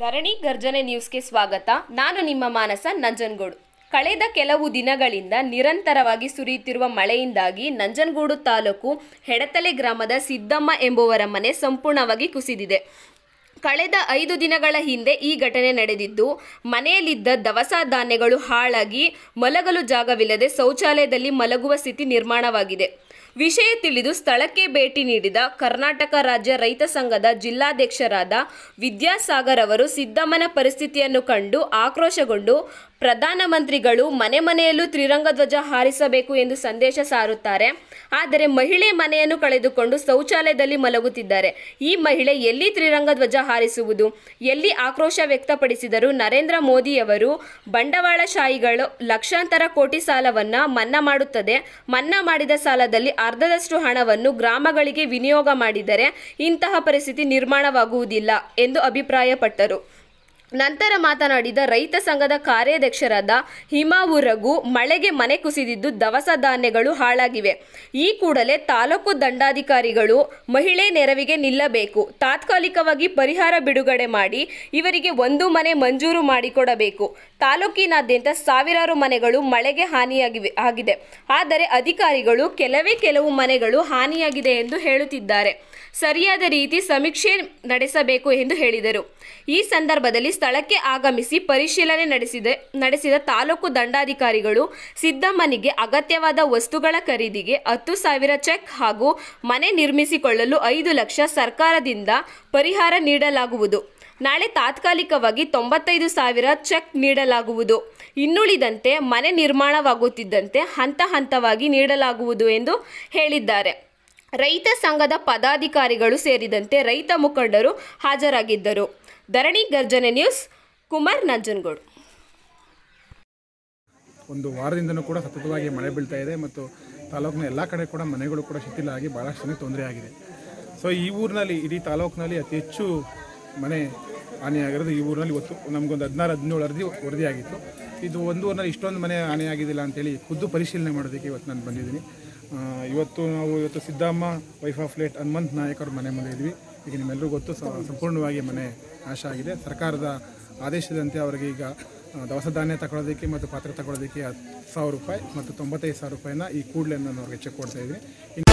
ಧರಣಿ ಗರ್ಜನೆ ನ್ಯೂಸ್ಗೆ ಸ್ವಾಗತ ನಾನು ನಿಮ್ಮ ಮಾನಸ ನಂಜನಗೂಡು ಕಳೆದ ಕೆಲವು ದಿನಗಳಿಂದ ನಿರಂತರವಾಗಿ ಸುರಿಯುತ್ತಿರುವ ಮಳೆಯಿಂದಾಗಿ ನಂಜನಗೂಡು ತಾಲೂಕು ಹೆಡತಲೆ ಗ್ರಾಮದ ಸಿದ್ದಮ್ಮ ಎಂಬುವರ ಮನೆ ಸಂಪೂರ್ಣವಾಗಿ ಕುಸಿದಿದೆ ಕಳೆದ ಐದು ದಿನಗಳ ಹಿಂದೆ ಈ ಘಟನೆ ನಡೆದಿದ್ದು ಮನೆಯಲ್ಲಿದ್ದ ದವಸ ಧಾನ್ಯಗಳು ಹಾಳಾಗಿ ಮಲಗಲು ಜಾಗವಿಲ್ಲದೆ ಶೌಚಾಲಯದಲ್ಲಿ ಮಲಗುವ ಸ್ಥಿತಿ ನಿರ್ಮಾಣವಾಗಿದೆ ವಿಷಯ ತಿಳಿದು ಸ್ಥಳಕ್ಕೆ ಭೇಟಿ ನೀಡಿದ ಕರ್ನಾಟಕ ರಾಜ್ಯ ರೈತ ಸಂಘದ ಜಿಲ್ಲಾಧ್ಯಕ್ಷರಾದ ವಿದ್ಯಾಸಾಗರ್ ಅವರು ಸಿದ್ದಮ್ಮನ ಪರಿಸ್ಥಿತಿಯನ್ನು ಕಂಡು ಆಕ್ರೋಶಗೊಂಡು ಪ್ರಧಾನಮಂತ್ರಿಗಳು ಮನೆ ಮನೆಯಲ್ಲೂ ತ್ರಿರಂಗ ಧ್ವಜ ಹಾರಿಸಬೇಕು ಎಂದು ಸಂದೇಶ ಸಾರುತ್ತಾರೆ ಆದರೆ ಮಹಿಳೆ ಮನೆಯನ್ನು ಕಳೆದುಕೊಂಡು ಶೌಚಾಲಯದಲ್ಲಿ ಮಲಗುತ್ತಿದ್ದಾರೆ ಈ ಮಹಿಳೆ ಎಲ್ಲಿ ತ್ರಿರಂಗ ಧ್ವಜ ಹಾರಿಸುವುದು ಎಲ್ಲಿ ಆಕ್ರೋಶ ವ್ಯಕ್ತಪಡಿಸಿದರು ನರೇಂದ್ರ ಮೋದಿಯವರು ಬಂಡವಾಳಶಾಹಿಗಳು ಲಕ್ಷಾಂತರ ಕೋಟಿ ಸಾಲವನ್ನು ಮನ್ನಾ ಮಾಡುತ್ತದೆ ಮನ್ನಾ ಮಾಡಿದ ಸಾಲದಲ್ಲಿ ಅರ್ಧದಷ್ಟು ಹಣವನ್ನು ಗ್ರಾಮಗಳಿಗೆ ವಿನಿಯೋಗ ಮಾಡಿದರೆ ಇಂತಹ ಪರಿಸ್ಥಿತಿ ನಿರ್ಮಾಣವಾಗುವುದಿಲ್ಲ ಎಂದು ಅಭಿಪ್ರಾಯಪಟ್ಟರು ನಂತರ ಮಾತನಾಡಿದ ರೈತ ಸಂಘದ ಕಾರ್ಯಾಧ್ಯಕ್ಷರಾದ ಹಿಮಾವು ರಘು ಮಳೆಗೆ ಮನೆ ಕುಸಿದಿದ್ದು ದವಸ ಧಾನ್ಯಗಳು ಹಾಳಾಗಿವೆ ಈ ಕೂಡಲೇ ತಾಲೂಕು ದಂಡಾಧಿಕಾರಿಗಳು ಮಹಿಳೆ ನೆರವಿಗೆ ನಿಲ್ಲಬೇಕು ತಾತ್ಕಾಲಿಕವಾಗಿ ಪರಿಹಾರ ಬಿಡುಗಡೆ ಮಾಡಿ ಇವರಿಗೆ ಒಂದು ಮನೆ ಮಂಜೂರು ಮಾಡಿಕೊಡಬೇಕು ತಾಲೂಕಿನಾದ್ಯಂತ ಸಾವಿರಾರು ಮನೆಗಳು ಮಳೆಗೆ ಹಾನಿಯಾಗಿವೆ ಆಗಿದೆ ಆದರೆ ಅಧಿಕಾರಿಗಳು ಕೆಲವೇ ಕೆಲವು ಮನೆಗಳು ಹಾನಿಯಾಗಿದೆ ಎಂದು ಹೇಳುತ್ತಿದ್ದಾರೆ ಸರಿಯಾದ ರೀತಿ ಸಮೀಕ್ಷೆ ನಡೆಸಬೇಕು ಎಂದು ಹೇಳಿದರು ಈ ಸಂದರ್ಭದಲ್ಲಿ ಸ್ಥಳಕ್ಕೆ ಆಗಮಿಸಿ ಪರಿಶೀಲನೆ ನಡೆಸಿದೆ ನಡೆಸಿದ ತಾಲೂಕು ದಂಡಾಧಿಕಾರಿಗಳು ಸಿದ್ದಮ್ಮನಿಗೆ ಅಗತ್ಯವಾದ ವಸ್ತುಗಳ ಖರೀದಿಗೆ ಹತ್ತು ಸಾವಿರ ಚೆಕ್ ಹಾಗೂ ಮನೆ ನಿರ್ಮಿಸಿಕೊಳ್ಳಲು ಐದು ಲಕ್ಷ ಸರ್ಕಾರದಿಂದ ಪರಿಹಾರ ನೀಡಲಾಗುವುದು ನಾಳೆ ತಾತ್ಕಾಲಿಕವಾಗಿ ತೊಂಬತ್ತೈದು ಸಾವಿರ ಚೆಕ್ ನೀಡಲಾಗುವುದು ಇನ್ನುಳಿದಂತೆ ಮನೆ ನಿರ್ಮಾಣವಾಗುತ್ತಿದ್ದಂತೆ ಹಂತ ಹಂತವಾಗಿ ನೀಡಲಾಗುವುದು ಎಂದು ಹೇಳಿದ್ದಾರೆ ರೈತ ಸಂಘದ ಪದಾಧಿಕಾರಿಗಳು ಸೇರಿದಂತೆ ರೈತ ಮುಖಂಡರು ಹಾಜರಾಗಿದ್ದರು ಧರಣಿ ಗರ್ಜನೆ ನ್ಯೂಸ್ ಕುಮಾರ್ ನಂಜನಗೂಡು ಒಂದು ವಾರದಿಂದನೂ ಕೂಡ ಸತತವಾಗಿ ಮಳೆ ಬೀಳ್ತಾ ಇದೆ ಮತ್ತು ತಾಲೂಕಿನ ಎಲ್ಲ ಕಡೆ ಕೂಡ ಮನೆಗಳು ಕೂಡ ಶಿಥಿಲ ಆಗಿ ಭಾಳಷ್ಟು ಜನಕ್ಕೆ ತೊಂದರೆ ಆಗಿದೆ ಸೊ ಈ ಊರಿನಲ್ಲಿ ಇಡೀ ತಾಲೂಕಿನಲ್ಲಿ ಅತಿ ಹೆಚ್ಚು ಮನೆ ಹಾನಿಯಾಗಿರೋದು ಈ ಊರಿನಲ್ಲಿ ಇವತ್ತು ನಮಗೊಂದು ಹದಿನಾರು ಹದಿನೇಳು ವರದಿ ವರದಿಯಾಗಿತ್ತು ಇದು ಒಂದು ಊರಿನಲ್ಲಿ ಇಷ್ಟೊಂದು ಮನೆ ಹಾನಿಯಾಗಿದ್ದಿಲ್ಲ ಅಂತೇಳಿ ಖುದ್ದು ಪರಿಶೀಲನೆ ಮಾಡೋದಕ್ಕೆ ಇವತ್ತು ನಾನು ಬಂದಿದ್ದೀನಿ ಇವತ್ತು ನಾವು ಇವತ್ತು Siddamma wife of late Hanumanth ನಾಯಕರ ಮನೆ ಮುಂದೆ ಇದ್ವಿ ಈಗ ನಿಮ್ಮೆಲ್ಲರೂ ಗೊತ್ತು ಸಂಪೂರ್ಣವಾಗಿ ಮನೆ ನಾಶ ಆಗಿದೆ ಸರ್ಕಾರದ ಆದೇಶದಂತೆ ಅವರಿಗೆ ಈಗ ದವಸ ಧಾನ್ಯ ತಗೊಳ್ಳೋದಕ್ಕೆ ಮತ್ತು ಪಾತ್ರೆ ತಗೊಳ್ಳೋದಕ್ಕೆ ಹತ್ತು ಸಾವಿರ ರೂಪಾಯಿ ಮತ್ತು ತೊಂಬತ್ತೈದು ಸಾವಿರ ರೂಪಾಯಿನ ಈ ಕೂಡಲೇ ನಾನು ಅವ್ರಿಗೆ ಚೆಕ್ ಕೊಡ್ತಾ ಇದ್ದೀನಿ